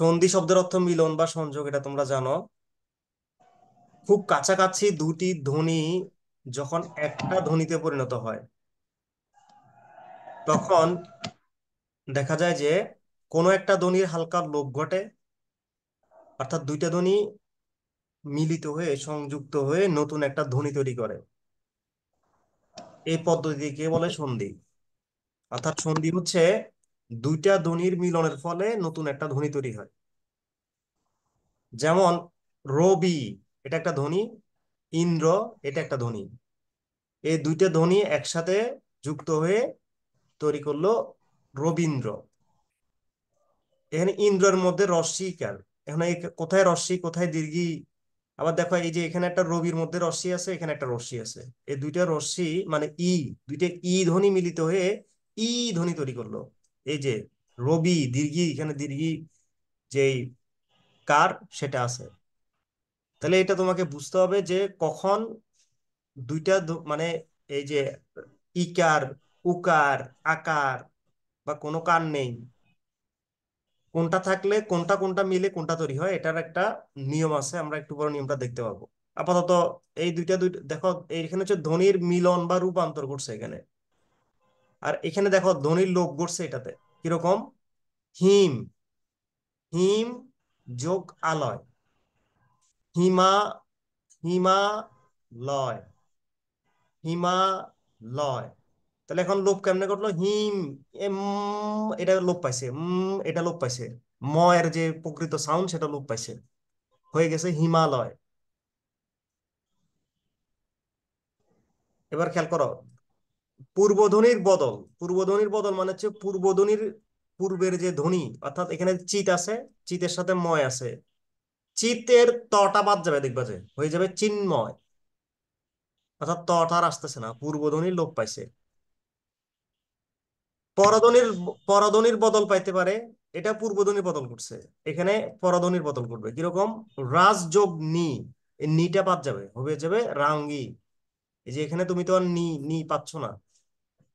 সন্ধি শব্দের অর্থ মিলন বা সংযোগ এটা তোমরা জানো খুব কাছাকাছি দুটি ধ্বনি যখন একটা ধ্বনিতে পরিণত হয় তখন দেখা যায় যে কোন একটা ধ্বনির হালকা লোক ঘটে অর্থাৎ দুইটা ধ্বনি মিলিত হয়ে সংযুক্ত হয়ে নতুন একটা ধ্বনি তৈরি করে এই পদ্ধতিকে বলে সন্ধি অর্থাৎ সন্ধি হচ্ছে দুইটা ধ্বনির মিলনের ফলে নতুন একটা ধ্বনি তৈরি হয় যেমন রবি এটা একটা ধ্বনি ইন্দ্র এটা একটা ধ্বনি এই দুইটা ধ্বনি একসাথে যুক্ত হয়ে তৈরি করলো রবীন্দ্র এখানে ইন্দ্রের মধ্যে রশ্মি রস্যিকার এখন কোথায় রশ্মি কোথায় দীর্ঘি আবার দেখো এই যে এখানে একটা রবির মধ্যে রশ্মি আছে এখানে একটা রশ্মি আছে এই দুইটা রশ্মি মানে ই দুইটা ই ধ্বনি মিলিত হয়ে ই ধ্বনি তৈরি করলো এই যে রবি দীর্ঘি এখানে দীর্ঘি যে কার সেটা আছে তাহলে এটা তোমাকে বুঝতে হবে যে কখন দুইটা মানে এই যে ইকার উকার আকার বা কোনো কার নেই কোনটা থাকলে কোনটা কোনটা মিলে কোনটা তৈরি হয় এটার একটা নিয়ম আছে আমরা একটু পরে নিয়মটা দেখতে পাবো আপাতত এই দুইটা দুইটা দেখো এইখানে হচ্ছে ধনির মিলন বা রূপান্তর ঘটছে এখানে আর এখানে দেখো ধনির লোক ঘটছে এটাতে কিরকম হিম হিম যোগ আলয় হিমা হিমা লয় হিমা লয় তাহলে এখন লোপ কেমনে ঘটলো হিম এটা লোপ পাইছে উম এটা লোপ পাইছে ম এর যে প্রকৃত সাউন্ড সেটা লোপ পাইছে হয়ে গেছে হিমালয় এবার খেয়াল করো পূর্বধ্বনির বদল পূর্বধ্বনির বদল মানে হচ্ছে পূর্বধ্বনির পূর্বের যে ধ্বনি অর্থাৎ এখানে চিত আছে চিতের সাথে ময় আছে চিতের তটা বাদ যাবে দেখবা যে হয়ে যাবে চিন্ময় অর্থাৎ তটা আর আসতেছে না পূর্বধ্বনি লোপ পাইছে পরধ্বনির পরধ্বনির বদল পাইতে পারে এটা পূর্বধ্বনির বদল করছে এখানে পরধ্বনির বদল করবে কিরকম রাজযোগ নি নিটা বাদ যাবে হয়ে যাবে রাঙ্গি এই যে এখানে তুমি তো আর নি নি পাচ্ছ না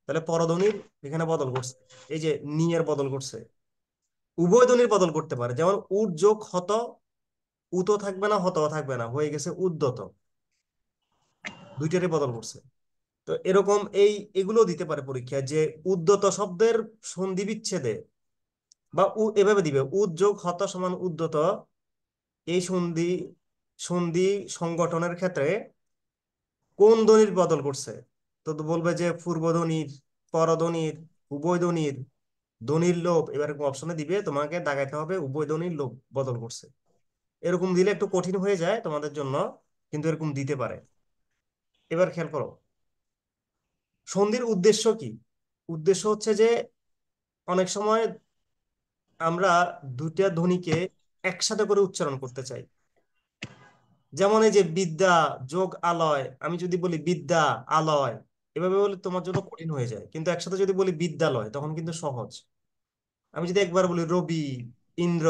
তাহলে পরধ্বনির এখানে বদল করছে এই যে নিয়ের বদল করছে উভয় ধ্বনির বদল করতে পারে যেমন উট যোগ হত উত থাকবে না হত থাকবে না হয়ে গেছে উদ্যত দুইটারই বদল করছে তো এরকম এই এগুলো দিতে পারে পরীক্ষা যে উদ্যত শব্দের সন্ধি বিচ্ছেদে বা এভাবে দিবে উদ যোগ হত সমান উদ্যত এই সন্ধি সন্ধি সংগঠনের ক্ষেত্রে কোন ধ্বনির বদল করছে তো বলবে যে পূর্বধ্বনির পরধ্বনির উভয় ধ্বনির লোভ লোপ এবার অপশনে দিবে তোমাকে দাগাইতে হবে উভয় লোভ বদল করছে এরকম দিলে একটু কঠিন হয়ে যায় তোমাদের জন্য কিন্তু এরকম দিতে পারে এবার খেয়াল করো সন্ধির উদ্দেশ্য কি উদ্দেশ্য হচ্ছে যে অনেক সময় আমরা দুটা ধ্বনিকে একসাথে করে উচ্চারণ করতে চাই যেমন এই যে বিদ্যা যোগ আলয় আমি যদি বলি বিদ্যা আলয় এভাবে বলে তোমার জন্য কঠিন হয়ে যায় কিন্তু একসাথে যদি বলি বিদ্যালয় তখন কিন্তু সহজ আমি যদি একবার বলি রবি ইন্দ্র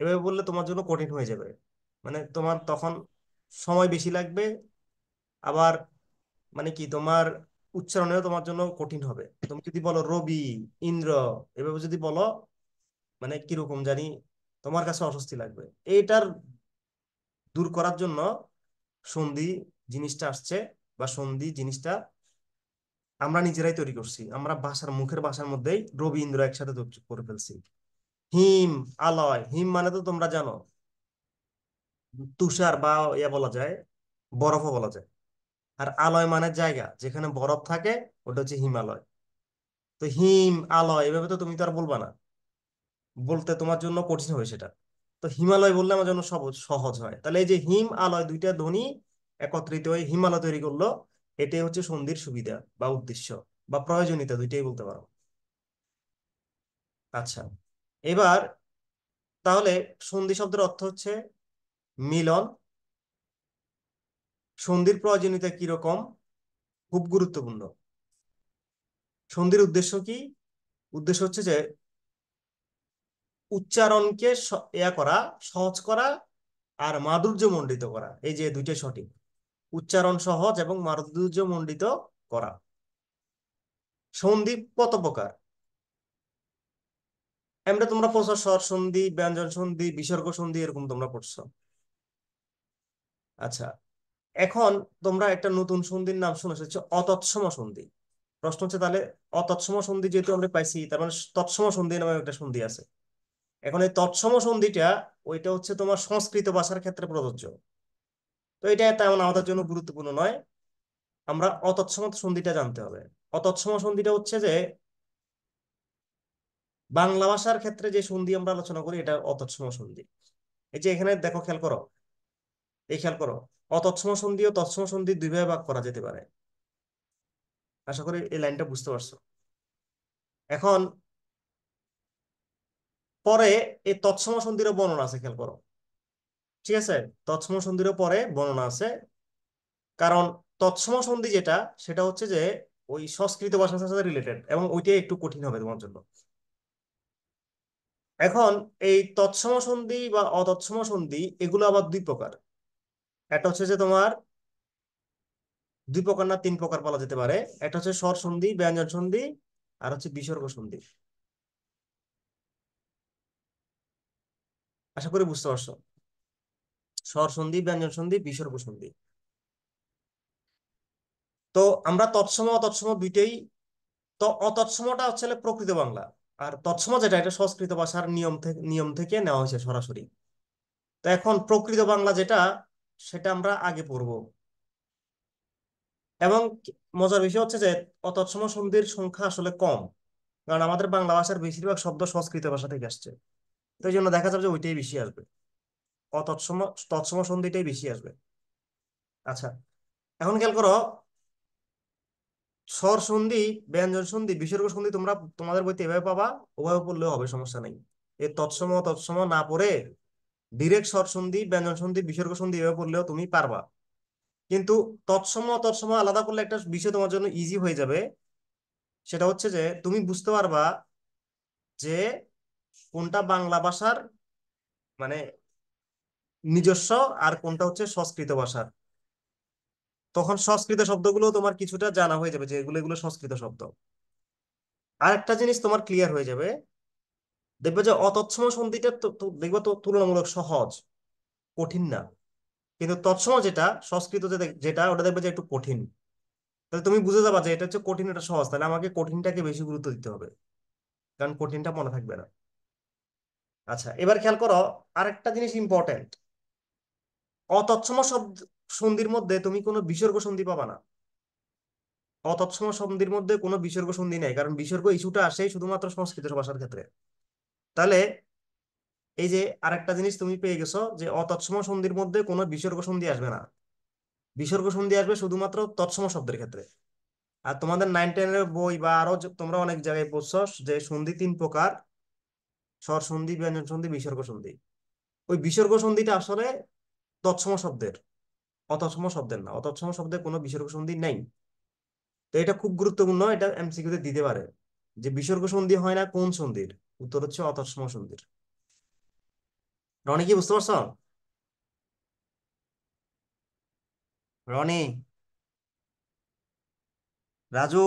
এভাবে বললে তোমার জন্য কঠিন হয়ে যাবে মানে তোমার তখন সময় বেশি লাগবে আবার মানে কি তোমার উচ্চারণেও তোমার জন্য কঠিন হবে তুমি যদি বলো রবি ইন্দ্র এভাবে যদি বলো মানে কিরকম জানি তোমার কাছে অস্বস্তি লাগবে এইটার দূর করার জন্য সন্ধি জিনিসটা আসছে বা সন্ধি জিনিসটা আমরা নিজেরাই তৈরি করছি আমরা বাসার মুখের বাসার মধ্যেই রবীন্দ্র একসাথে করে ফেলছি হিম আলয় হিম মানে তো তোমরা জানো তুষার বা ইয়া বলা যায় বরফও বলা যায় আর আলয় মানে জায়গা যেখানে বরফ থাকে ওটা হচ্ছে হিমালয় তো হিম আলয় এভাবে তো তুমি তো আর বলবা না বলতে তোমার জন্য কঠিন হয়ে সেটা তো হিমালয় বললে আমার জন্য সহজ সহজ হয় তাহলে এই যে হিম আলয় দুইটা ধ্বনি একত্রিত হয়ে হিমালয় তৈরি করলো এটাই হচ্ছে সন্ধির সুবিধা বা উদ্দেশ্য বা প্রয়োজনীয়তা দুইটাই বলতে পারো আচ্ছা এবার তাহলে সন্ধি শব্দের অর্থ হচ্ছে মিলন সন্ধির প্রয়োজনীয়তা কিরকম খুব গুরুত্বপূর্ণ সন্ধির উদ্দেশ্য কি উদ্দেশ্য হচ্ছে যে উচ্চারণকে ইয়া করা সহজ করা আর মাধুর্য মণ্ডিত করা এই যে দুইটাই সঠিক উচ্চারণ সহজ এবং মারুদ্য মণ্ডিত করা সন্ধি কত প্রকার এমনি তোমরা পড়ছো স্বর সন্ধি ব্যঞ্জন সন্ধি বিসর্গ সন্ধি এরকম তোমরা পড়ছো আচ্ছা এখন তোমরা একটা নতুন সন্ধির নাম শুনেছো অতৎসম সন্ধি প্রশ্ন হচ্ছে তাহলে অতৎসম সন্ধি যেহেতু আমরা পাইছি তার মানে তৎসম সন্ধি নামে একটা সন্ধি আছে এখন এই তৎসম সন্ধিটা ওইটা হচ্ছে তোমার সংস্কৃত ভাষার ক্ষেত্রে প্রযোজ্য তো এটা তেমন আমাদের জন্য গুরুত্বপূর্ণ নয় আমরা অতৎসম সন্ধিটা জানতে হবে অতৎসম সন্ধিটা হচ্ছে যে বাংলা ভাষার ক্ষেত্রে যে সন্ধি আমরা আলোচনা করি এটা অতৎসম সন্ধি এই যে এখানে দেখো খেয়াল করো এই খেয়াল করো অতৎসম সন্ধি ও তৎসম সন্ধি দুইভাবে ভাগ করা যেতে পারে আশা করি এই লাইনটা বুঝতে পারছো এখন পরে এই তৎসম সন্ধিরও বর্ণনা আছে খেয়াল করো ঠিক আছে তৎসম সন্ধিরও পরে বর্ণনা আছে কারণ তৎসম সন্ধি যেটা সেটা হচ্ছে যে ওই সংস্কৃত ভাষার সাথে রিলেটেড এবং ওইটাই একটু কঠিন হবে তোমার জন্য এখন এই তৎসম সন্ধি বা অতৎসম সন্ধি এগুলো আবার দুই প্রকার একটা হচ্ছে যে তোমার দুই প্রকার না তিন প্রকার বলা যেতে পারে একটা হচ্ছে স্বর সন্ধি ব্যঞ্জন সন্ধি আর হচ্ছে বিসর্গ সন্ধি আশা করি বুঝতে পারছো স্বর সন্ধি ব্যঞ্জন সন্ধি বিসর্গ সন্ধি তো আমরা তৎসম অতৎসম দুইটাই তো অতৎসমটা হচ্ছে প্রকৃত বাংলা আর তৎসম যেটা এটা সংস্কৃত ভাষার নিয়ম থেকে নিয়ম থেকে নেওয়া হয়েছে সরাসরি তো এখন প্রকৃত বাংলা যেটা সেটা আমরা আগে পড়ব এবং মজার বিষয় হচ্ছে যে অতৎসম সন্ধির সংখ্যা আসলে কম কারণ আমাদের বাংলা ভাষার বেশিরভাগ শব্দ সংস্কৃত ভাষা থেকে আসছে তো এই জন্য দেখা যাবে যে ওইটাই বেশি আসবে তৎসম সন্ধিটাই বেশি আসবে আচ্ছা এখন খেয়াল করো স্বর সন্ধি ব্যঞ্জন সন্ধি বিসর্গ সন্ধি তোমরা তোমাদের বইতে এভাবে পাবা ওভাবে পড়লেও হবে সমস্যা নেই এই তৎসম তৎসম না পড়ে ডিরেক্ট স্বর সন্ধি ব্যঞ্জন সন্ধি বিসর্গ সন্ধি এভাবে পড়লেও তুমি পারবা কিন্তু তৎসম তৎসম আলাদা করলে একটা বিষয় তোমার জন্য ইজি হয়ে যাবে সেটা হচ্ছে যে তুমি বুঝতে পারবা যে কোনটা বাংলা ভাষার মানে নিজস্ব আর কোনটা হচ্ছে সংস্কৃত ভাষার তখন সংস্কৃত শব্দগুলো তোমার কিছুটা জানা হয়ে যাবে যে এগুলো এগুলো সংস্কৃত শব্দ আর একটা জিনিস তোমার ক্লিয়ার হয়ে যাবে দেখবে যে অতৎসম সন্ধিটা দেখবে তো তুলনামূলক সহজ কঠিন না কিন্তু তৎসম যেটা সংস্কৃত যেটা ওটা দেখবে যে একটু কঠিন তাহলে তুমি বুঝে যাবা যে এটা হচ্ছে কঠিন এটা সহজ তাহলে আমাকে কঠিনটাকে বেশি গুরুত্ব দিতে হবে কারণ কঠিনটা মনে থাকবে না আচ্ছা এবার খেয়াল করো আরেকটা জিনিস ইম্পর্টেন্ট অতৎসম শব্দ সন্ধির মধ্যে তুমি কোনো বিসর্গ সন্ধি পাবা না অতৎসম সন্ধির মধ্যে কোনো বিসর্গ সন্ধি নেই কারণ বিসর্গ ইস্যুটা আসে শুধুমাত্র সংস্কৃত ভাষার ক্ষেত্রে তাহলে এই যে আরেকটা জিনিস তুমি পেয়ে গেছো যে অতৎসম সন্ধির মধ্যে কোনো বিসর্গ সন্ধি আসবে না বিসর্গ সন্ধি আসবে শুধুমাত্র তৎসম শব্দের ক্ষেত্রে আর তোমাদের নাইন টেনের বই বা আরো তোমরা অনেক জায়গায় পড়ছ যে সন্ধি তিন প্রকার স্বর সন্ধি ব্যঞ্জন সন্ধি বিসর্গ সন্ধি ওই বিসর্গ সন্ধিটা আসলে তৎসম শব্দের অতৎসম শব্দের না অতৎসম শব্দের কোনো বিসর্গ সন্ধি নেই তো এটা খুব গুরুত্বপূর্ণ এটা এমসিকিউতে দিতে পারে যে বিসর্গ সন্ধি হয় না কোন সন্ধির উত্তর হচ্ছে অতৎসম সন্ধির রনি কি বুঝতে পারছ রনি রাজু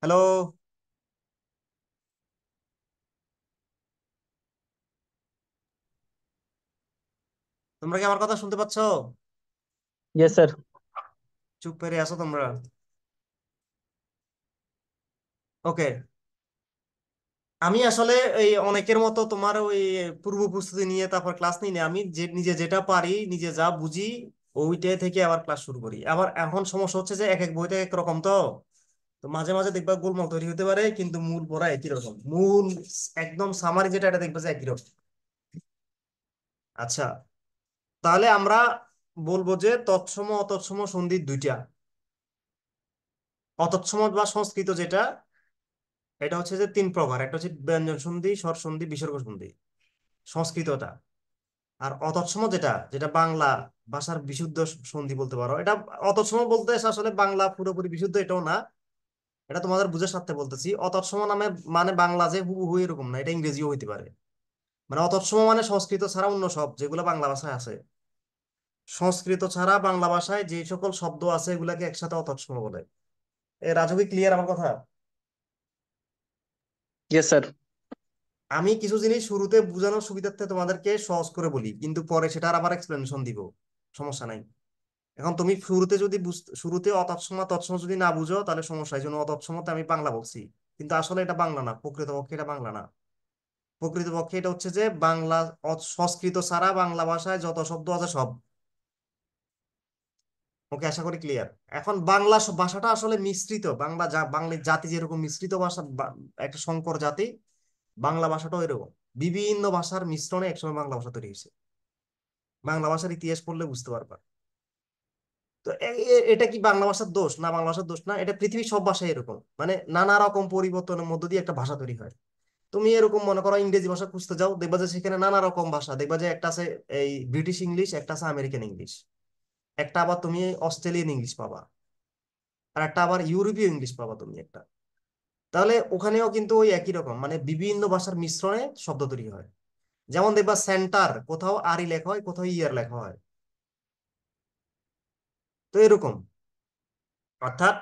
হ্যালো তোমরা কি আমার কথা শুনতে পাচ্ছ ইয়েস স্যার চুপ পেরে আছো তোমরা ওকে আমি আসলে এই অনেকের মতো তোমার ওই পূর্ব প্রস্তুতি নিয়ে তারপর ক্লাস নিই না আমি যে নিজে যেটা পারি নিজে যা বুঝি ওইটাই থেকে আবার ক্লাস শুরু করি আবার এখন সমস্যা হচ্ছে যে এক এক বইতে এক রকম তো তো মাঝে মাঝে দেখবা গোলমাল তৈরি হতে পারে কিন্তু মূল পড়া একই রকম মূল একদম সামারি যেটা এটা দেখবা যে একই রকম আচ্ছা তাহলে আমরা বলবো যে তৎসম অতৎসম সন্ধি দুইটা অতৎসম বা সংস্কৃত যেটা এটা হচ্ছে যে তিন প্রকার একটা হচ্ছে ব্যঞ্জন সন্ধি স্বর সন্ধি বিসর্গ সন্ধি সংস্কৃতটা আর অতৎসম যেটা যেটা বাংলা ভাষার বিশুদ্ধ সন্ধি বলতে পারো এটা অতৎসম বলতে আসলে বাংলা পুরোপুরি বিশুদ্ধ এটাও না এটা তোমাদের বুঝে সাথে বলতেছি অতৎসম নামে মানে বাংলা যে হুবহু এরকম না এটা ইংরেজিও হইতে পারে মানে অতৎসম মানে সংস্কৃত ছাড়া অন্য সব যেগুলো বাংলা ভাষায় আছে সংস্কৃত ছাড়া বাংলা ভাষায় যে সকল শব্দ আছে এগুলাকে একসাথে অতৎসম বলে এ রাজু কি ক্লিয়ার আমার কথা আমি কিছু জিনিস শুরুতে বোঝানোর সুবিধার্থে তোমাদেরকে সহজ করে বলি কিন্তু পরে সেটা আবার এক্সপ্লেনেশন দিব সমস্যা নাই এখন তুমি শুরুতে যদি শুরুতে অতৎসম তৎসম যদি না বুঝো তাহলে সমস্যা এই জন্য অতৎসমতে আমি বাংলা বলছি কিন্তু আসলে এটা বাংলা না প্রকৃতপক্ষে এটা বাংলা না প্রকৃতপক্ষে এটা হচ্ছে যে বাংলা সংস্কৃত ছাড়া বাংলা ভাষায় যত শব্দ আছে সব ওকে আশা করি ক্লিয়ার এখন বাংলা ভাষাটা আসলে মিশ্রিত বাংলা বাংলা জাতি যেরকম মিশ্রিত ভাষা একটা সংকর জাতি বাংলা ভাষাটা এরকম বিভিন্ন ভাষার মিশ্রণে একসময় বাংলা ভাষা তৈরি হয়েছে বাংলা ভাষার ইতিহাস পড়লে বুঝতে পারবা তো এটা কি বাংলা ভাষার দোষ না বাংলা ভাষার দোষ না এটা পৃথিবীর সব ভাষায় এরকম মানে নানা রকম পরিবর্তনের মধ্য দিয়ে একটা ভাষা তৈরি হয় তুমি এরকম মনে করো ইংরেজি ভাষা খুঁজতে যাও দেখবা যে সেখানে নানা রকম ভাষা দেখবা যে একটা আছে এই ব্রিটিশ ইংলিশ একটা আছে আমেরিকান ইংলিশ একটা আবার তুমি অস্ট্রেলিয়ান ইংলিশ পাবা আর একটা আবার ইউরোপীয় ইংলিশ পাবা তুমি একটা তাহলে ওখানেও কিন্তু ওই একই রকম মানে বিভিন্ন ভাষার মিশ্রণে শব্দ তৈরি হয় যেমন দেখবা সেন্টার কোথাও ই লেখা হয় কোথাও ইয়ার লেখা হয় তো এরকম অর্থাৎ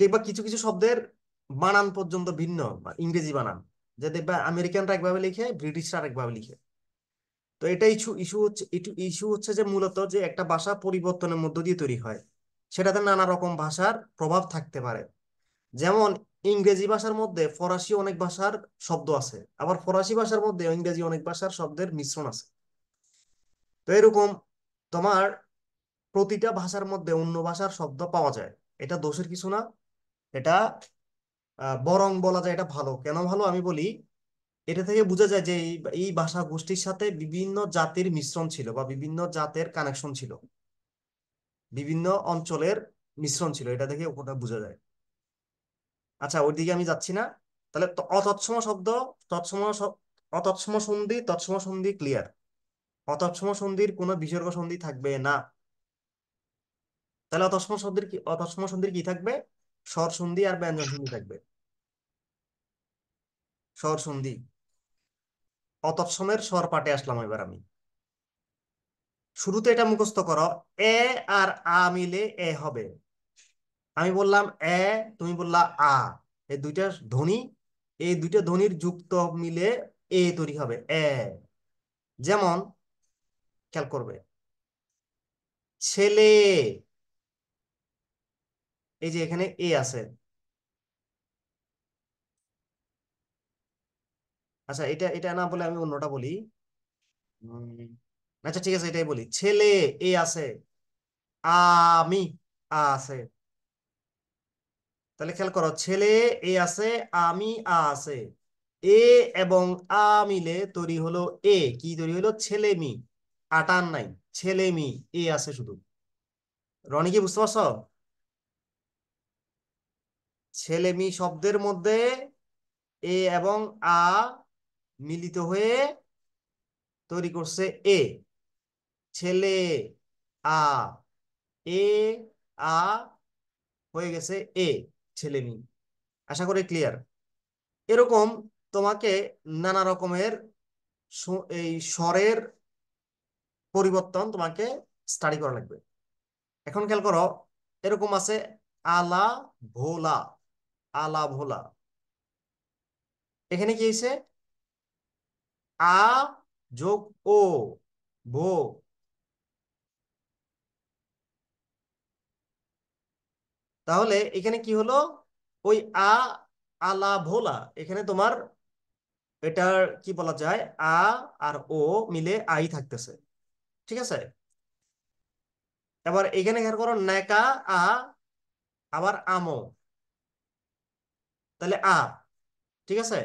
দেখবা কিছু কিছু শব্দের বানান পর্যন্ত ভিন্ন বা ইংরেজি বানান যে দেখবা আমেরিকানরা একভাবে লিখে ব্রিটিশরা একভাবে লিখে তো এটা ইস্যু ইস্যু হচ্ছে ইস্যু হচ্ছে যে মূলত যে একটা ভাষা পরিবর্তনের মধ্য দিয়ে তৈরি হয় সেটাতে নানা রকম ভাষার প্রভাব থাকতে পারে যেমন ইংরেজি ভাষার মধ্যে ফরাসি অনেক ভাষার শব্দ আছে আবার ফরাসি ভাষার মধ্যে ইংরেজি অনেক ভাষার শব্দের মিশ্রণ আছে তো এরকম তোমার প্রতিটা ভাষার মধ্যে অন্য ভাষার শব্দ পাওয়া যায় এটা দোষের কিছু না এটা বরং বলা যায় এটা ভালো কেন ভালো আমি বলি এটা থেকে বোঝা যায় যে এই ভাষা গোষ্ঠীর সাথে বিভিন্ন জাতির মিশ্রণ ছিল বা বিভিন্ন জাতের কানেকশন ছিল বিভিন্ন অঞ্চলের মিশ্রণ ছিল এটা থেকে ওটা বোঝা যায় আচ্ছা ওইদিকে আমি যাচ্ছি না তাহলে অতৎসম শব্দ তৎসম অতৎসম সন্ধি তৎসম সন্ধি ক্লিয়ার অতৎসম সন্ধির কোনো বিসর্গ সন্ধি থাকবে না তাহলে অতৎসম সন্ধির কি অতৎসম সন্ধির কি থাকবে স্বর সন্ধি আর ব্যঞ্জন সন্ধি থাকবে স্বর সন্ধি অতৎসমের স্বর পাটে আসলাম এবার আমি শুরুতে এটা মুখস্থ কর এ আর আ মিলে এ হবে আমি বললাম এ তুমি বললা আ এই দুইটা ধ্বনি এই দুইটা ধ্বনির যুক্ত মিলে এ তৈরি হবে এ যেমন খেয়াল করবে ছেলে এই যে এখানে এ আছে আচ্ছা এটা এটা না বলে আমি অন্যটা বলি আচ্ছা ঠিক আছে এটাই বলি ছেলে এ আছে আমি আছে তাহলে খেয়াল করো ছেলে এ আছে আমি আছে এ এবং আ মিলে তৈরি হলো এ কি তৈরি হলো ছেলে মি আটান নাই ছেলে মি এ আছে শুধু রনি কি বুঝতে পারছ ছেলে মি শব্দের মধ্যে এ এবং আ মিলিত হয়ে তৈরি করছে এ ছেলে আ এ আ হয়ে গেছে এ ছেলে মি আশা করি ক্লিয়ার এরকম তোমাকে নানা রকমের এই স্বরের পরিবর্তন তোমাকে স্টাডি করা লাগবে এখন খেয়াল করো এরকম আছে আলা ভোলা আলা ভোলা এখানে কি হয়েছে আ যোগ ও ভো তাহলে এখানে কি হলো ওই আ আলা ভোলা এখানে তোমার এটার কি বলা যায় আ আর ও মিলে আই থাকতেছে ঠিক আছে এবার এখানে খেয়াল করো নেকা আ আবার আমো তাহলে আ ঠিক আছে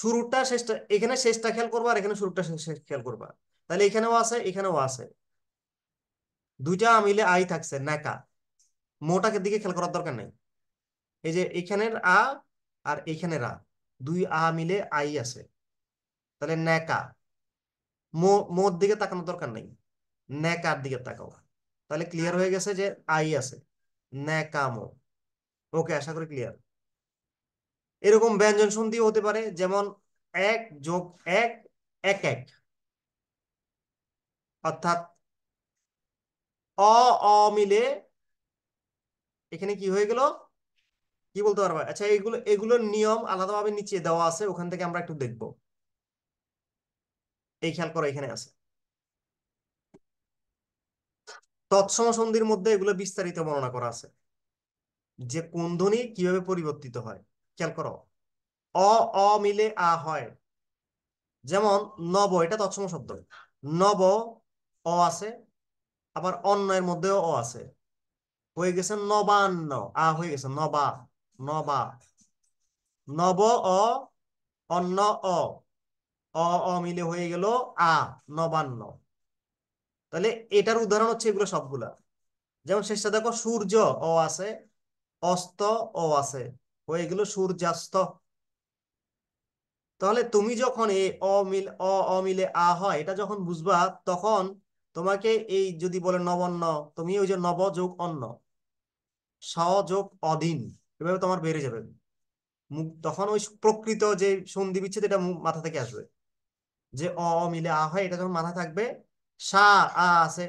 শুরুটা শেষটা এখানে শেষটা খেয়াল করবা আর এখানে শুরুটা খেয়াল করবা তাহলে এখানেও আছে এখানেও আছে দুইটা মিলে আই থাকছে নাকা মোটাকে দিকে খেয়াল করার দরকার নেই এই যে এখানের আ আর এখানের আ দুই আ মিলে আই আছে তাহলে ন্যাকা মোর দিকে তাকানোর দরকার নেই ন্যাকার দিকে তাকাও তাহলে ক্লিয়ার হয়ে গেছে যে আই আছে নাকামো ওকে আশা করি ক্লিয়ার এরকম ব্যঞ্জন সন্ধিও হতে পারে যেমন এক যোগ এক এক এক অর্থাৎ অ অ মিলে এখানে কি হয়ে গেল কি বলতে পারবো আচ্ছা এগুলো এগুলোর নিয়ম আলাদাভাবে নিচে দেওয়া আছে ওখান থেকে আমরা একটু দেখব এই খেয়াল করো এখানে আছে তৎসম সন্ধির মধ্যে এগুলো বিস্তারিত বর্ণনা করা আছে যে কোন ধ্বনি কিভাবে পরিবর্তিত হয় খেয়াল করো অ অ মিলে আ হয় যেমন নব এটা তৎসম শব্দ নব অ আছে আবার অন্যের মধ্যেও অ আছে হয়ে গেছে নবান্ন আ হয়ে গেছে নবা নবা নব অ অন্য অ অ অ মিলে হয়ে গেল আ নবান্ন তাহলে এটার উদাহরণ হচ্ছে এগুলো সবগুলা যেমন শেষটা দেখো সূর্য অ আছে অস্ত অ আছে হয়ে গেল সূর্যাস্ত তাহলে তুমি যখন এই অমিল অ অমিলে আ হয় এটা যখন বুঝবা তখন তোমাকে এই যদি বলে নবন্ন তুমি ওই যে নব যোগ অন্ন স যোগ অধীন এভাবে তোমার বেড়ে যাবে মুখ তখন ওই প্রকৃত যে সন্ধি বিচ্ছেদ এটা মাথা থেকে আসবে যে অ মিলে আ হয় এটা যখন মাথা থাকবে সা আ আছে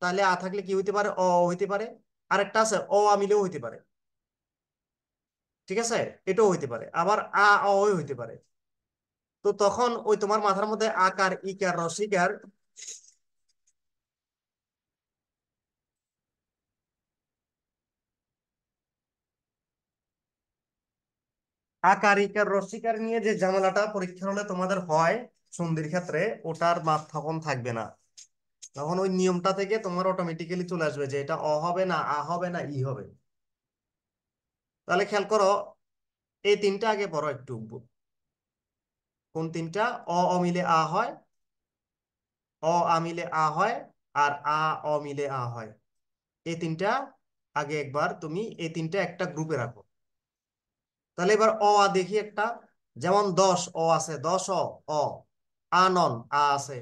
তাহলে আ থাকলে কি হইতে পারে অ হইতে পারে আরেকটা আছে অ আমিলেও হইতে পারে ঠিক আছে এটাও হইতে পারে আবার আ অ হইতে পারে তো তখন ওই তোমার মাথার মধ্যে আকার ইকার রসিকার আকার ইকার রসিকার নিয়ে যে ঝামেলাটা পরীক্ষা হলে তোমাদের হয় সন্ধির ক্ষেত্রে ওটার মাপ তখন থাকবে না তখন ওই নিয়মটা থেকে তোমার অটোমেটিক্যালি চলে আসবে যে এটা অ হবে না আ হবে না ই হবে তাহলে খেয়াল করো এই তিনটা আগে পড়ো একটু কোন তিনটা অ অমিলে আ হয় অ আমিলে আ হয় আর আ অমিলে আ হয় এই তিনটা আগে একবার তুমি এই তিনটা একটা গ্রুপে রাখো তাহলে এবার অ আ দেখি একটা যেমন দশ অ আছে দশ অ আনন আ আছে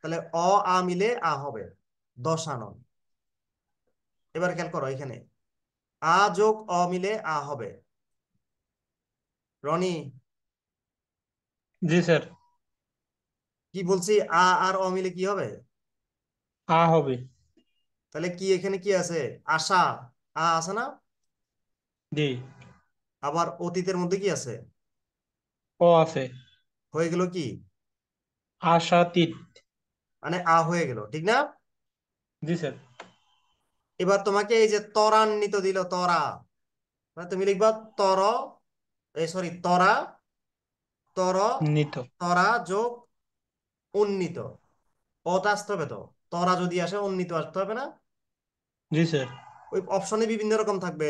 তাহলে অ আ মিলে আ হবে দশ আনন এবার খেয়াল করো এখানে আ যোগ অ মিলে আ হবে রনি জি স্যার কি বলছি আ আর অ মিলে কি হবে আ হবে তাহলে কি এখানে কি আছে আশা আ আছে না জি আবার অতীতের মধ্যে কি আছে অ আছে হয়ে গেল কি আশাতীত মানে আ হয়ে গেল ঠিক না জি স্যার এবার তোমাকে এই যে ত্বরান্বিত দিল তরা মানে তুমি লিখবা তর এই সরি তরা তর তরা যোগ উন্নীত অত আসতে হবে তো তরা যদি আসে উন্নীত আসতে হবে না জি স্যার ওই অপশনে বিভিন্ন রকম থাকবে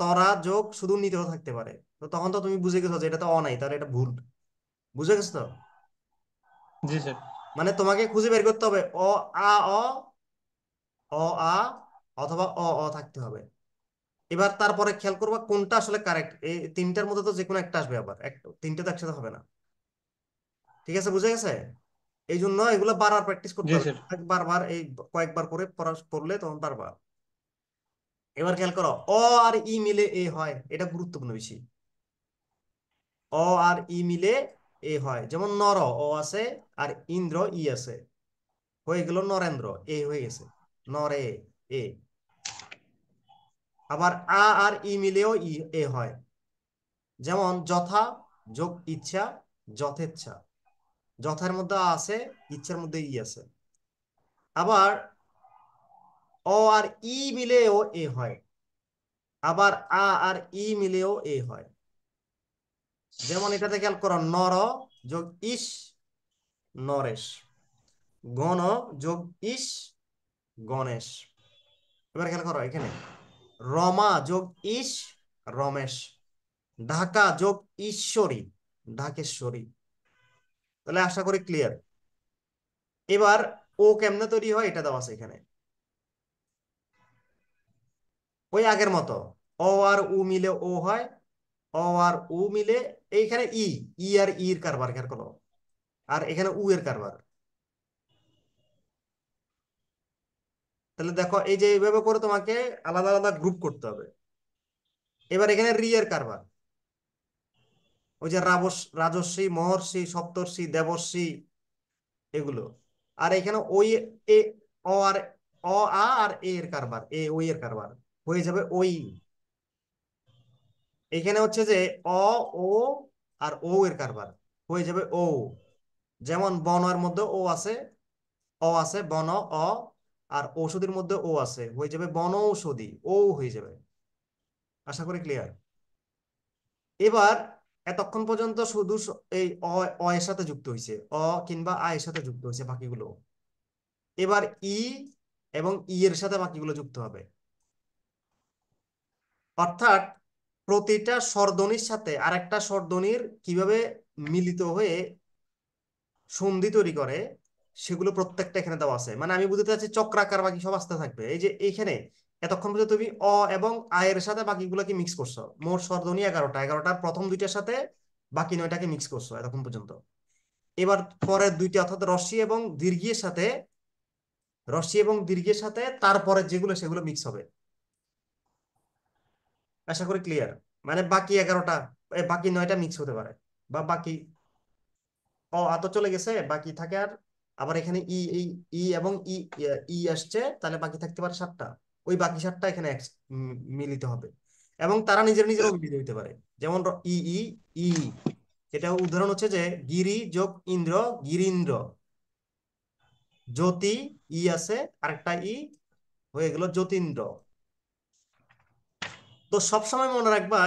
তরা যোগ শুধু নিতেও থাকতে পারে তো তখন তো তুমি বুঝে গেছো যে এটা তো অ নাই তাহলে এটা ভুল বুঝে গেছো তো জি স্যার মানে তোমাকে খুঁজে বের করতে হবে অ আ অ অ আ অথবা অ অ থাকতে হবে এবার তারপরে খেয়াল করবা কোনটা আসলে কারেক্ট এই তিনটার মধ্যে তো যে কোনো একটা আসবে আবার তিনটা তো একসাথে হবে না ঠিক আছে বুঝে গেছে এই জন্য এগুলো বারবার প্র্যাকটিস করতে হবে বারবার এই কয়েকবার করে করলে তখন বারবার এবার খেয়াল করো অ আর ই মিলে এ হয় এটা গুরুত্বপূর্ণ বেশি অ আর ই মিলে এ হয় যেমন নর অ আছে আর ইন্দ্র ই আছে হয়ে গেল নরেন্দ্র এ হয়ে গেছে নরে এ আবার আ আর ই মিলেও ই এ হয় যেমন যথা যোগ ইচ্ছা যথেচ্ছা যথার মধ্যে আছে ইচ্ছার মধ্যে ই আছে আবার অ আর ই মিলেও এ হয় আবার আ আর ই মিলেও এ হয় যেমন এটাতে খেয়াল করো নর যোগ ইস নরেশ গণ যোগ ইস গণেশ এবার খেয়াল করো এখানে রমা যোগ ইস রমেশ ঢাকা যোগ ঈশ্বরী ঢাকেশ্বরী তাহলে আশা করি ক্লিয়ার এবার ও কেমনে তৈরি হয় এটা দেওয়া আছে এখানে ওই আগের মতো অ আর উ মিলে ও হয় অ আর উ মিলে এইখানে ই ই আর ইর কারবার খেয়াল আর এখানে উ এর কারবার তাহলে দেখো এই যে এইভাবে করে তোমাকে আলাদা আলাদা গ্রুপ করতে হবে এবার এখানে রিয়ের কারবার ওই যে রাবস রাজস্বী মহর্ষি সপ্তর্ষি দেবর্ষি এগুলো আর এখানে ওই এ অ আর অ আ আর এ এর কারবার এ ওই এর কারবার হয়ে যাবে ওই এখানে হচ্ছে যে অ ও আর ও এর কারবার হয়ে যাবে ও যেমন বন এর মধ্যে ও আছে অ আছে বন অ আর ঔষধির মধ্যে ও আছে হয়ে যাবে বন ঔষধি ও হয়ে যাবে আশা করি ক্লিয়ার এবার এতক্ষণ পর্যন্ত শুধু এই অ এর সাথে যুক্ত হয়েছে অ কিংবা আ এর সাথে যুক্ত হয়েছে বাকিগুলো এবার ই এবং ই এর সাথে বাকিগুলো যুক্ত হবে অর্থাৎ প্রতিটা স্বরধ্বনির সাথে আরেকটা স্বরধ্বনির কিভাবে মিলিত হয়ে সন্ধি তৈরি করে সেগুলো প্রত্যেকটা এখানে দেওয়া আছে মানে আমি বুঝতে চাচ্ছি চক্রাকার বাকি সব আসতে থাকবে এই যে এখানে এতক্ষণ পর্যন্ত তুমি অ এবং এর সাথে বাকিগুলো কি মিক্স করছো মোট স্বরধ্বনি এগারোটা এগারোটার প্রথম দুইটার সাথে বাকি নয়টাকে মিক্স করছো এতক্ষণ পর্যন্ত এবার পরের দুইটা অর্থাৎ রশি এবং দীর্ঘের সাথে রশি এবং দীর্ঘের সাথে তারপরে যেগুলো সেগুলো মিক্স হবে আশা করি ক্লিয়ার মানে বাকি এগারোটা বাকি নয়টা মিক্স হতে পারে বা বাকি অ আত চলে গেছে বাকি থাকে আর আবার এখানে ই এই ই এবং ই ই আসছে তাহলে বাকি থাকতে পারে সাতটা ওই বাকি সাতটা এখানে মিলিত হবে এবং তারা নিজের নিজের মিলিত হইতে পারে যেমন ই ই ই এটা উদাহরণ হচ্ছে যে গিরি যোগ ইন্দ্র গিরিন্দ্র জ্যোতি ই আছে আরেকটা ই হয়ে গেল জ্যোতিন্দ্র তো সবসময় মনে রাখবা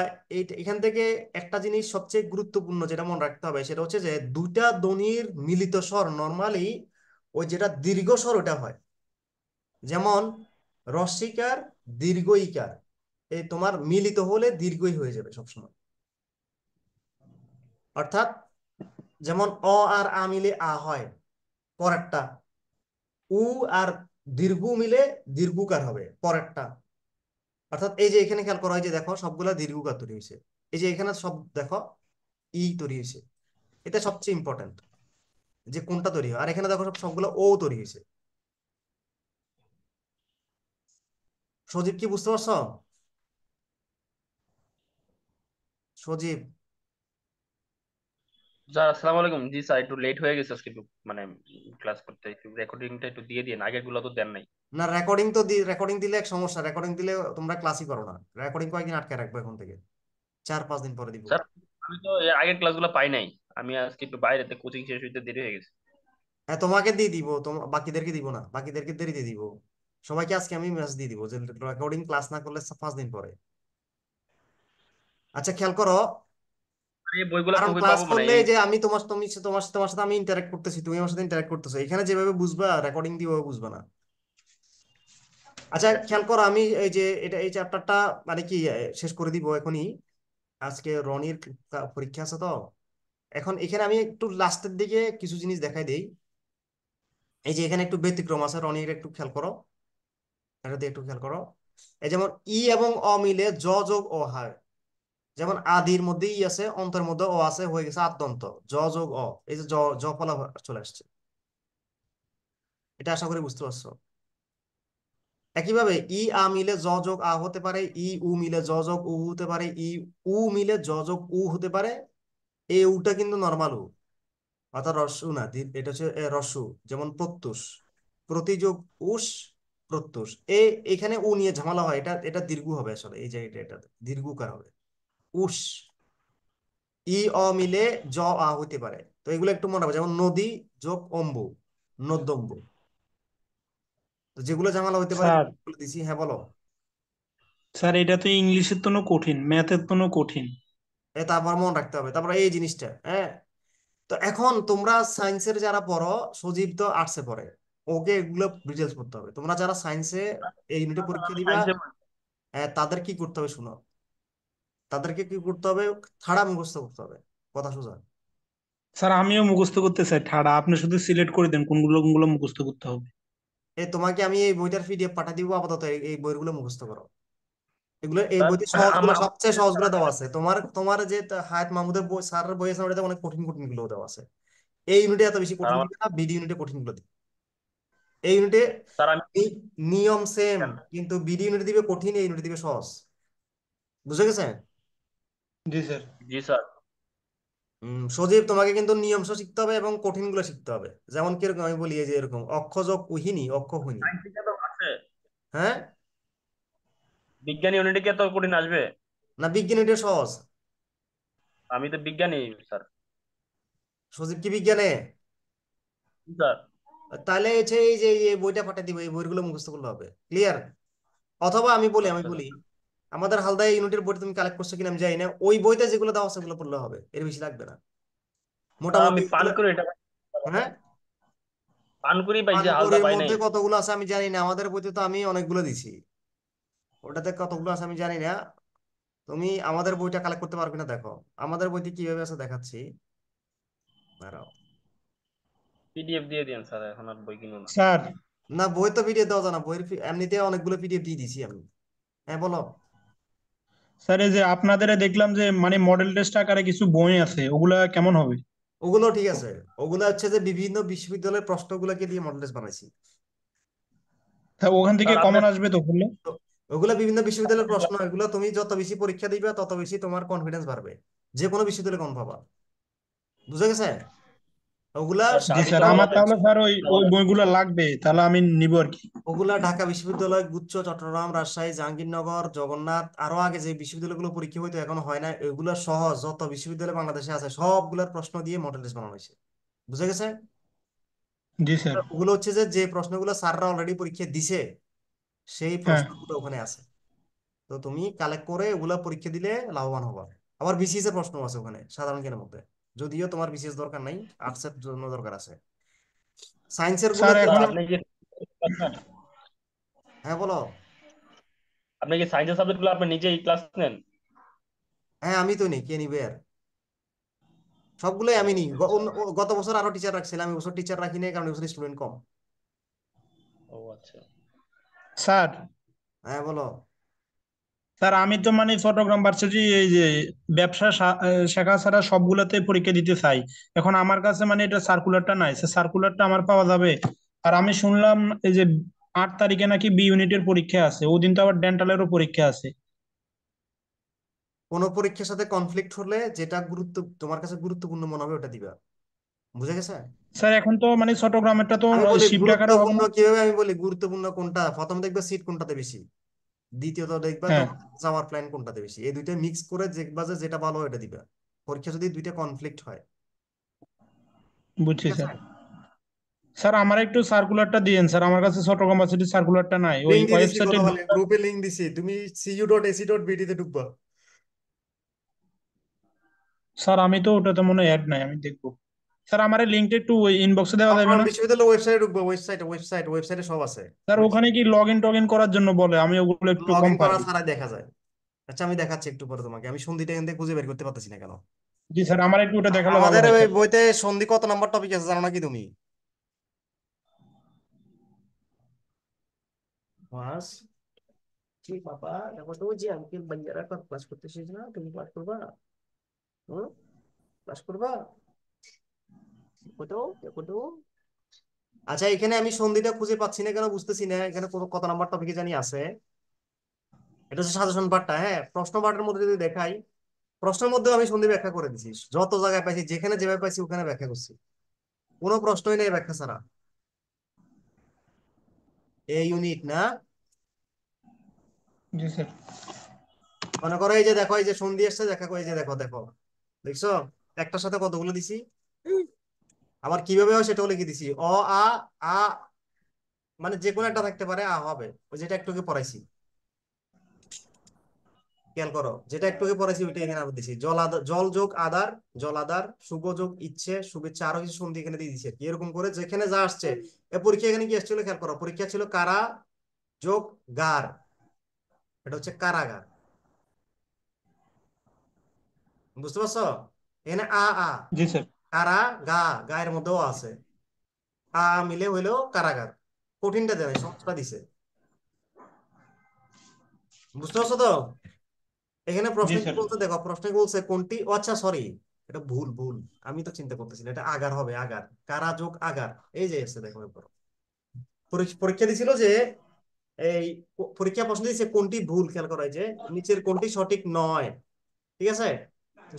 এখান থেকে একটা জিনিস সবচেয়ে গুরুত্বপূর্ণ যেটা মনে রাখতে হবে সেটা হচ্ছে যে দুইটা ধ্বনির মিলিত স্বর নর্মালি ওই যেটা দীর্ঘ স্বর ওটা হয় যেমন রসিকার দীর্ঘ ইকার এই তোমার মিলিত হলে দীর্ঘই হয়ে যাবে সবসময় অর্থাৎ যেমন অ আর আ মিলে আ হয় পরেরটা উ আর দীর্ঘ মিলে দীর্ঘকার হবে পরেরটা অর্থাৎ এই যে এখানে খেয়াল করা হয় যে দেখো সবগুলা দীর্ঘকাল তৈরি হয়েছে এই যে এখানে সব দেখো ই তৈরি হয়েছে এটা সবচেয়ে ইম্পর্টেন্ট যে কোনটা তৈরি হয় আর এখানে দেখো সব সবগুলো ও তৈরি হয়েছে সজীব কি বুঝতে পারছো সজীব স্যার আসসালামু আলাইকুম জি স্যার একটু লেট হয়ে গেছে আজকে মানে ক্লাস করতে একটু রেকর্ডিংটা একটু দিয়ে দিন আগের গুলো তো দেন নাই না রেকর্ডিং তো রেকর্ডিং দিলে এক সমস্যা রেকর্ডিং দিলে তোমরা ক্লাসই করো না রেকর্ডিং কয়েকদিন আটকে রাখবো এখন থেকে চার পাঁচ দিন পরে দিব স্যার আমি তো এর আগের ক্লাসগুলো পাই নাই আমি আজকে একটু বাইরেতে কোচিং শেষ হইতে দেরি হয়ে গেছে হ্যাঁ তোমাকে দিয়ে দিব বাকিদেরকে দিব না বাকিদেরকে দেরিতে দিব সবাইকে আজকে আমি মেসেজ দিয়ে দিব যে রেকর্ডিং ক্লাস না করলে পাঁচ দিন পরে আচ্ছা খেয়াল করো আমি মানে তোমার তোমার সাথে আমি ইন্টারাক্ট করতেছি তুমি আমার সাথে ইন্টারাক্ট করতেছো এখানে যেভাবে বুঝবা রেকর্ডিং দিয়ে বুঝবা না আচ্ছা খেয়াল করো আমি এই যে এটা এই চ্যাপ্টারটা মানে কি শেষ করে দিব এখনই আজকে রনির পরীক্ষা আছে তো এখন এখানে আমি একটু লাস্টের দিকে কিছু জিনিস দেখাই দিই এই যে এখানে একটু ব্যতিক্রম আছে রনির একটু খেয়াল করো এটা দিয়ে একটু খেয়াল করো এই যেমন ই এবং অ মিলে জ যোগ অ হয় যেমন আদির মধ্যে ই আছে অন্তের মধ্যে অ আছে হয়ে গেছে আদ্যন্ত জ যোগ অ এই যে জ ফলা চলে আসছে এটা আশা করি বুঝতে পারছো একইভাবে ই আ মিলে জ যোগ আ হতে পারে ই উ মিলে জ যোগ উ হতে পারে ই উ মিলে জ যোগ উ হতে পারে এ উটা কিন্তু নর্মাল উ অর্থাৎ রসু না এটা হচ্ছে রস্যু যেমন প্রত্যুষ প্রতিযোগ উস প্রত্যুষ এ এখানে উ নিয়ে ঝামেলা হয় এটা এটা দীর্ঘ হবে আসলে এই জায়গাটা এটা দীর্ঘকার হবে উস ই অ মিলে জ আ হতে পারে তো এগুলো একটু মনে হবে যেমন নদী যোগ অম্বু নদম্বু তো যেগুলো ঝামেলা হইতে পারে স্যার বলে দিছি হ্যাঁ বলো স্যার এটা তো ইংলিশের তো কঠিন ম্যাথের তো কঠিন এ তারপর মনে রাখতে হবে তারপর এই জিনিসটা হ্যাঁ তো এখন তোমরা সায়েন্সের যারা পড়ো সজীব তো আর্টসে পড়ে ওকে এগুলো ডিটেলস পড়তে হবে তোমরা যারা সায়েন্সে এই ইউনিটে পরীক্ষা দিবা হ্যাঁ তাদের কি করতে হবে শুনো তাদেরকে কি করতে হবে ঠাড়া মুখস্থ করতে হবে কথা সোজা স্যার আমিও মুখস্থ করতে চাই ঠাড়া আপনি শুধু সিলেক্ট করে দেন কোনগুলো কোনগুলো মুখস্থ করতে হবে এই তোমাকে আমি এই বইটার পিডিএফ পাঠিয়ে দিব আপাতত এই বইগুলো মুখস্থ করো এগুলো এই বইতে সবচেয়ে সহজ গুলো দেওয়া আছে তোমার তোমার যে হায়াত মাহমুদের বই স্যারের বই আছে ওটাতে অনেক কঠিন কঠিন গুলো দেওয়া আছে এই ইউনিটে এত বেশি কঠিন না বিডি ইউনিটে কঠিন গুলো দিবে এই ইউনিটে নিয়ম সেম কিন্তু বিডি ইউনিট দিবে কঠিন এই ইউনিট দিবে সহজ বুঝে গেছে জি স্যার জি স্যার সজীব তোমাকে কিন্তু নিয়মস শিখতে হবে এবং কঠিন গুলো শিখতে হবে যেমন কিরকম আমি বলি এই যে এরকম অক্ষযোগ উহিনী অক্ষহুনি হ্যাঁ বিজ্ঞান ইউনিটে কি এত কঠিন আসবে না বিজ্ঞান ইউনিটে সহজ আমি তো বিজ্ঞানী স্যার সজীব কি বিজ্ঞানে স্যার তাহলে হচ্ছে এই যে বইটা পাঠিয়ে দিব এই বইগুলো মুখস্থ করলে হবে ক্লিয়ার অথবা আমি বলি আমি আচ্ছা, বলি আচ্ছা। আমাদের হালদা ইউনিটের বইটা তুমি কালেক্ট করছো কিনা আমি জানি না ওই বইতে যেগুলো দাও আছে ওগুলো পড়লে হবে এর বেশি লাগবে না মোটামুটি পান করে এটা হ্যাঁ করি পাই যে হালদা পাই নাই কতগুলো আছে আমি জানি না আমাদের বইতে তো আমি অনেকগুলো দিছি ওটাতে কতগুলো আছে আমি জানি না তুমি আমাদের বইটা কালেক্ট করতে পারবে না দেখো আমাদের বইতে কিভাবে আছে দেখাচ্ছি দাঁড়াও পিডিএফ দিয়ে দিন স্যার এখন আর বই কিনো না স্যার না বই তো পিডিএফ দেওয়া যায় না বইয়ের এমনিতে অনেকগুলো পিডিএফ দিয়ে দিছি আমি হ্যাঁ বলো স্যার যে আপনাদের দেখলাম যে মানে মডেল টেস্ট আকারে কিছু বই আছে ওগুলা কেমন হবে ওগুলো ঠিক আছে হচ্ছে যে বিভিন্ন বিশ্ববিদ্যালয়ের প্রশ্নগুলোকে দিয়ে মডেল টেস্ট বানাইছি ওখান থেকে কমন আসবে তো বললে ওগুলো বিভিন্ন বিশ্ববিদ্যালয়ের প্রশ্ন এগুলো তুমি যত বেশি পরীক্ষা দিবে তত বেশি তোমার কনফিডেন্স বাড়বে যে কোনো বিশ্ববিদ্যালয়ে কম পাবা বুঝা গেছে ঢাকা বিশ্ববিদ্যালয় গুচ্ছ চট্টগ্রাম রাজশাহী জাহাঙ্গীরনগর জগন্নাথ আরো আগে যে বিশ্ববিদ্যালয়গুলো পরীক্ষা হইতো এখন হয় না এগুলা সহ যত বিশ্ববিদ্যালয় বাংলাদেশে আছে সবগুলার প্রশ্ন দিয়ে মডেল টেস্ট বানানো হয়েছে বুঝে গেছে ওগুলো হচ্ছে যে যে প্রশ্নগুলো স্যাররা অলরেডি পরীক্ষা দিছে সেই হ্যাঁ। প্রশ্নগুলো ওখানে আছে তো তুমি কালেক্ট করে ওগুলা পরীক্ষা দিলে লাভবান হবা আবার বিসিএস এর প্রশ্ন আছে ওখানে সাধারণ জ্ঞানের মধ্যে যদিও তোমার বিশেষ দরকার নাই আর্টস এর জন্য দরকার আছে সায়েন্সের হ্যাঁ বলো আপনি কি সায়েন্সের সাবজেক্টগুলো আপনি নিজেই ক্লাস নেন হ্যাঁ আমি তো নেই কে নিবে আর সবগুলোই আমি নিই গত বছর আরো টিচার রাখছিলাম আমি বছর টিচার রাখিনি নাই কারণ বছর স্টুডেন্ট কম ও আচ্ছা স্যার হ্যাঁ বলো স্যার আমি তো মানে চট্টগ্রাম ভার্সিটি এই যে ব্যবসা শেখা ছাড়া সবগুলোতে পরীক্ষা দিতে চাই এখন আমার কাছে মানে এটা সার্কুলারটা নাই সে সার্কুলারটা আমার পাওয়া যাবে আর আমি শুনলাম এই যে আট তারিখে নাকি বি ইউনিটের পরীক্ষা আছে ওদিন তো আবার ডেন্টালেরও পরীক্ষা আছে কোনো পরীক্ষার সাথে কনফ্লিক্ট হলে যেটা গুরুত্ব তোমার কাছে গুরুত্বপূর্ণ মনে হবে ওটা দিবা বুঝে গেছে স্যার এখন তো মানে চট্টগ্রামেরটা তো শিফট আকারে কিভাবে আমি বলি গুরুত্বপূর্ণ কোনটা প্রথম দেখবে সিট কোনটাতে বেশি দ্বিতীয়ত দেখবা হ্যাঁ। যাওয়ার প্ল্যান কোনটাতে বেশি এই দুইটা মিক্স করে দেখবা যে যেটা ভালো এটা দিবা পরীক্ষা যদি দুইটা কনফ্লিক্ট হয় বুঝছি স্যার স্যার আমার একটু সার্কুলারটা দিয়েন স্যার আমার কাছে চট্টগ্রাম ভার্সিটির সার্কুলারটা নাই ওই ওয়েবসাইটে গ্রুপে লিংক দিছি তুমি cu.ac.bt তে ঢুকবা স্যার আমি তো ওটাতে মনে অ্যাড নাই আমি দেখবো স্যার আমারে লিংকটা একটু ইনবক্সে দেওয়া যাবে না বিশ্ববিদ্যালয়ের ওয়েবসাইটে ঢুকবো ওয়েবসাইটে ওয়েবসাইট ওয়েবসাইটে সব আছে স্যার ওখানে কি লগ ইন টগ ইন করার জন্য বলে আমি ওগুলো একটু লগ ইন করা ছাড়াই দেখা যায় আচ্ছা আমি দেখাচ্ছি একটু পরে তোমাকে আমি সন্ধিটা এখান থেকে খুঁজে বের করতে পারতেছি না কেন জি স্যার আমার একটু ওটা দেখালো আমাদের ওই বইতে সন্ধি কত নাম্বার টপিক আছে জানো নাকি তুমি পাস জি বাবা দেখো তো যে আমাকে বাঞ্জারা ক্লাস করতে শেষ না তুমি ক্লাস করবা হুম ক্লাস করবা আচ্ছা এখানে আমি সন্ধিটা খুঁজে পাচ্ছি না কেন বুঝতেছি না এখানে কত নাম্বার টপিকে জানি আছে এটা হচ্ছে সাজেশন পার্টটা হ্যাঁ প্রশ্ন পার্টের মধ্যে যদি দেখাই প্রশ্নের মধ্যে আমি সন্ধি ব্যাখ্যা করে দিছি যত জায়গায় পাইছি যেখানে যেভাবে পাইছি ওখানে ব্যাখ্যা করছি কোনো প্রশ্নই নেই ব্যাখ্যা ছাড়া এ ইউনিট না জি স্যার মনে করো এই যে দেখো এই যে সন্ধি আসছে দেখা এই যে দেখো দেখো দেখছো একটার সাথে কতগুলো দিছি আবার কিভাবে হয় সেটাও লিখে দিছি অ আ আ মানে যে কোনো একটা থাকতে পারে আ হবে ওই যেটা একটুকে পড়াইছি খেয়াল করো যেটা একটুকে পড়াইছি ওইটা এখানে আবার দিছি জল আদার জল যোগ আদার জল আদার শুভ যোগ ইচ্ছে শুভেচ্ছা আরো কিছু সন্ধি এখানে দিয়ে দিচ্ছে এরকম করে যেখানে যা আসছে এ পরীক্ষা এখানে কি আসছিল খেয়াল করো পরীক্ষা ছিল কারা যোগ গার এটা হচ্ছে কারাগার বুঝতে পারছো এখানে আ আ জি স্যার কারা গা গায়ের মধ্যেও আছে আ মিলে হইলেও কারাগার কঠিনটা দেয় সংস্থা দিছে বুঝতে পারছো তো এখানে প্রশ্ন কি বলছে দেখো প্রশ্ন বলছে কোনটি আচ্ছা সরি এটা ভুল ভুল আমি তো চিন্তা করতেছি এটা আগার হবে আগার কারা যোগ আগার এই যে এসে দেখো এরপর পরীক্ষা দিছিল যে এই পরীক্ষা প্রশ্ন দিয়েছে কোনটি ভুল খেয়াল করা যে নিচের কোনটি সঠিক নয় ঠিক আছে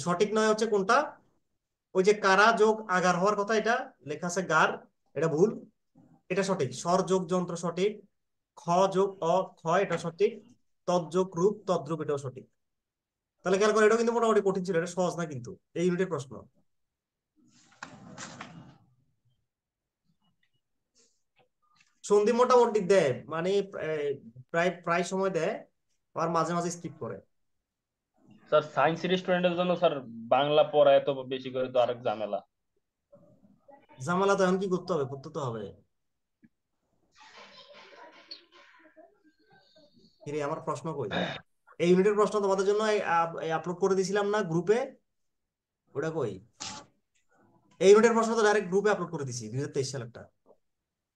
সঠিক নয় হচ্ছে কোনটা ওই যে কারা যোগ আগার হওয়ার কথা এটা লেখা আছে গার এটা ভুল এটা সঠিক স্বর যোগ যন্ত্র সঠিক খ যোগ অ খ এটা সঠিক যোগ রূপ তদ্রূপ এটাও সঠিক তাহলে খেয়াল করো এটা কিন্তু মোটামুটি কঠিন ছিল এটা সহজ না কিন্তু এই ইউনিটের প্রশ্ন সন্ধি মোটামুটি দেয় মানে প্রায় প্রায় সময় দেয় আর মাঝে মাঝে স্কিপ করে স্যার সায়েন্স স্টুডেন্টের জন্য স্যার বাংলা পড়া এত বেশি করে তো আরেক ঝামেলা ঝামেলা তখন কি করতে হবে পড়তে তো হবে ফিরে আমার প্রশ্ন কই এই ইউনিটের প্রশ্ন তোমাদের জন্য আপলোড করে দিছিলাম না গ্রুপে ওটা কই এই ইউনিটের প্রশ্ন তো ডাইরেক্ট গ্রুপে আপলোড করে দিছি 2023 সালের একটা সালেরটা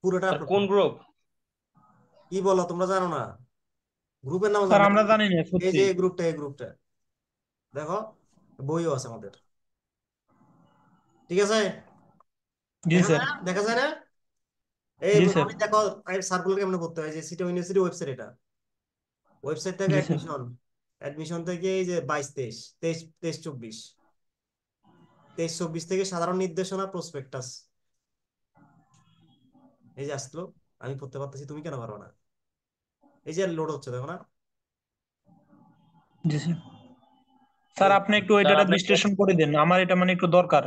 পুরোটা কোন গ্রুপ কি বলো তোমরা জানো না গ্রুপের নাম স্যার আমরা জানি না সত্যি এই যে গ্রুপটা এই গ্রুপটা দেখো বইও আছে আমাদের ঠিক আছে দেখা যায় না এই আমি দেখো সার্কুলার কেমন করতে হয় যে সিটি ইউনিভার্সিটি ওয়েবসাইট এটা ওয়েবসাইট থেকে অ্যাডমিশন অ্যাডমিশন থেকে এই যে বাইশ তেইশ তেইশ তেইশ চব্বিশ তেইশ চব্বিশ থেকে সাধারণ নির্দেশনা প্রসপেক্টাস এই যে আসলো আমি পড়তে পারতেছি তুমি কেন পারবো না এই যে লোড হচ্ছে দেখো না জি স্যার স্যার আপনি একটু এটা বিশ্লেষণ করে দেন আমার এটা মানে একটু দরকার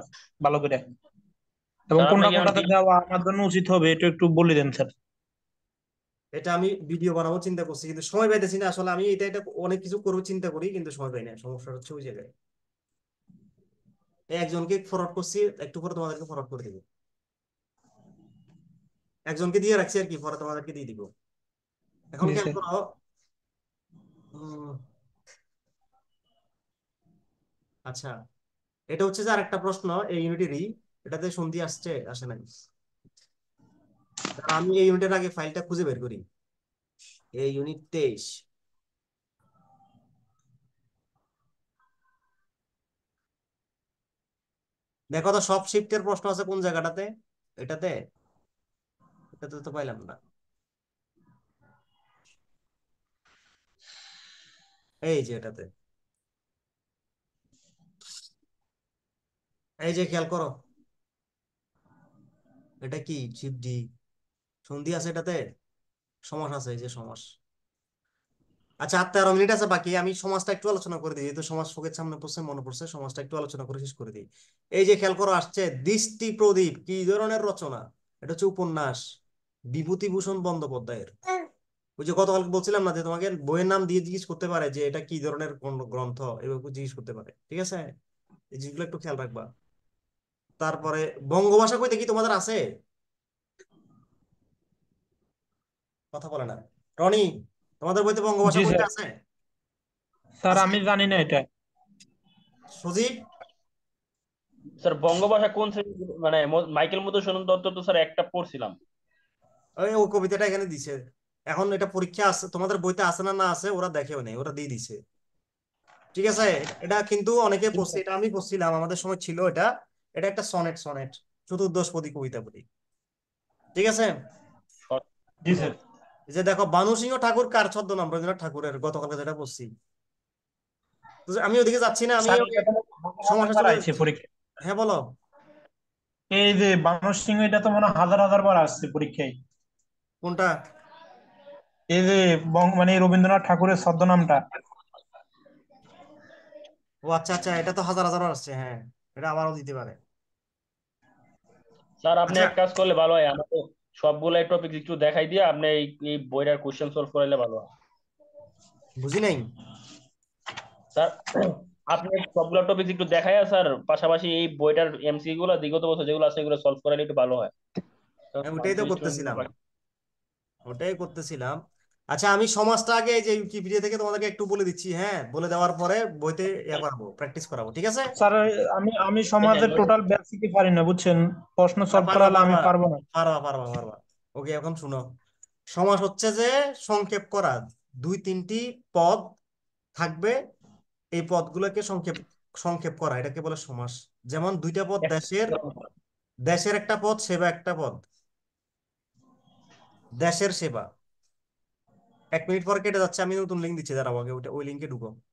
ভালো করে এবং কোনটা কোনটাতে দেওয়া আমার জন্য উচিত হবে এটা একটু বলে দেন স্যার এটা আমি ভিডিও বানাবো চিন্তা করছি কিন্তু সময় পাইতেছি না আসলে আমি এটা এটা অনেক কিছু করবো চিন্তা করি কিন্তু সময় পাই না সমস্যা হচ্ছে ওই জায়গায় একজনকে ফরড করছি একটু পরে তোমাদেরকে ফরড করে দিব একজনকে দিয়ে রাখছি আর কি পরে তোমাদেরকে দিয়ে দিব এখন খেয়াল করো আচ্ছা এটা হচ্ছে যে আরেকটা প্রশ্ন এই ইউনিটেরই এটাতে সন্ধি আসছে আসে নাই আমি এই ইউনিটের আগে ফাইলটা খুঁজে বের করি এই ইউনিট তেইশ দেখো তো সব শিফটের প্রশ্ন আছে কোন জায়গাটাতে এটাতে এটাতে তো পাইলাম না এই যে এটাতে এই যে খেয়াল করো এটা কি জীব ডি সন্ধি আছে এটাতে সমাস আছে এই যে সমাস আচ্ছা আর তেরো মিনিট আছে বাকি আমি সমাজটা একটু আলোচনা করে দিই যেহেতু সমাজ ফোকের সামনে পড়ছে মনে পড়ছে সমাজটা একটু আলোচনা করে শেষ করে দিই এই যে খেয়াল করো আসছে দৃষ্টি প্রদীপ কি ধরনের রচনা এটা হচ্ছে উপন্যাস বিভূতিভূষণ বন্দ্যোপাধ্যায়ের ওই যে গতকাল বলছিলাম না যে তোমাকে বইয়ের নাম দিয়ে জিজ্ঞেস করতে পারে যে এটা কি ধরনের গ্রন্থ এভাবে জিজ্ঞেস করতে পারে ঠিক আছে এই জিনিসগুলো একটু খেয়াল রাখবা তারপরে বঙ্গভাষা কইতে কি তোমাদের আছে কথা বলে না রনি তোমাদের বইতে বঙ্গভাষা কইতে আছে স্যার আমি জানি না এটা সুজিত স্যার বঙ্গভাষা কোন শ্রেণী মানে মাইকেল মধুসূদন দত্ত তো স্যার একটা পড়ছিলাম ওই ও কবিতাটা এখানে দিছে এখন এটা পরীক্ষা আছে তোমাদের বইতে আছে না না আছে ওরা দেখেও নেই ওরা দিয়ে দিছে ঠিক আছে এটা কিন্তু অনেকে পড়ছে এটা আমি পড়ছিলাম আমাদের সময় ছিল এটা এটা একটা সনেট সনেট চতুর্দশপদী কবিতা বলি ঠিক আছে যে দেখো বানু সিংহ ঠাকুর কার ছদ্মনাম রবীন্দ্রনাথ ঠাকুরের গতকালকে যেটা বলছি আমি ওদিকে যাচ্ছি না আমি হ্যাঁ বলো এই যে বানু সিংহ এটা তো মনে হাজার হাজার বার আসছে পরীক্ষায় কোনটা এই যে মানে রবীন্দ্রনাথ ঠাকুরের ছদ্মনামটা ও আচ্ছা আচ্ছা এটা তো হাজার হাজার বার আসছে হ্যাঁ এটা আবারও দিতে পারে স্যার আপনি আচ্ছা। এক কাজ করলে ভালো হয় আমাকে সবগুলো টপিক একটু দেখাই দিয়ে আপনি এই এই বইটার কোশ্চেন সলভ করাইলে ভালো হয় বুঝি নাই স্যার আপনি সবগুলো টপিক একটু দেখায় স্যার পাশাপাশি এই বইটার এমসিকিউ গুলো বিগত বছর যেগুলো আছে এগুলো সলভ করাইলে একটু ভালো হয় ওটাই তো করতেছিলাম ওটাই করতেছিলাম আচ্ছা আমি সমাজটা আগে যে উইকিপিডিয়া থেকে তোমাদেরকে একটু বলে দিচ্ছি হ্যাঁ বলে দেওয়ার পরে বইতে ইয়া করাবো প্র্যাকটিস করাবো ঠিক আছে স্যার আমি আমি সমাজের টোটাল বেসিকই পারি না বুঝছেন প্রশ্ন সলভ করালে আমি পারবো না পারবা পারবা পারবা ওকে এখন শুনো সমাজ হচ্ছে যে সংক্ষেপ করা দুই তিনটি পদ থাকবে এই পদগুলোকে সংক্ষেপ সংক্ষেপ করা এটাকে বলে সমাস যেমন দুইটা পদ দেশের দেশের একটা পদ সেবা একটা পদ দেশের সেবা এক মিনিট পর কেটে যাচ্ছে আমি নতুন লিঙ্ক দিচ্ছি দাঁড়াবো আগে ওই লিঙ্কে ঢুকো